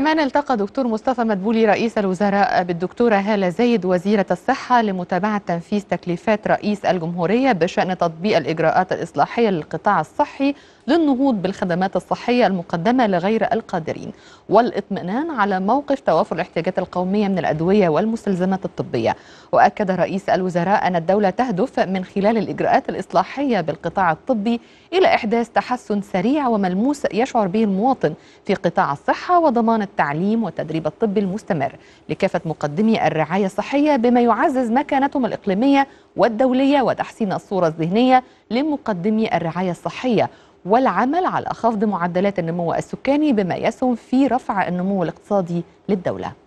كمان التقى دكتور مصطفى مدبولي رئيس الوزراء بالدكتورة هالة زيد وزيرة الصحة لمتابعة تنفيذ تكليفات رئيس الجمهورية بشأن تطبيق الإجراءات الإصلاحية للقطاع الصحي للنهوض بالخدمات الصحية المقدمة لغير القادرين والإطمئنان على موقف توافر الاحتياجات القومية من الأدوية والمستلزمات الطبية وأكد رئيس الوزراء أن الدولة تهدف من خلال الإجراءات الإصلاحية بالقطاع الطبي إلى إحداث تحسن سريع وملموس يشعر به المواطن في قطاع الصحة وضمان التعليم والتدريب الطبي المستمر لكافة مقدمي الرعاية الصحية بما يعزز مكانتهم الإقليمية والدولية وتحسين الصورة الذهنية لمقدمي الرعاية الصحية والعمل على خفض معدلات النمو السكاني بما يسهم في رفع النمو الاقتصادي للدولة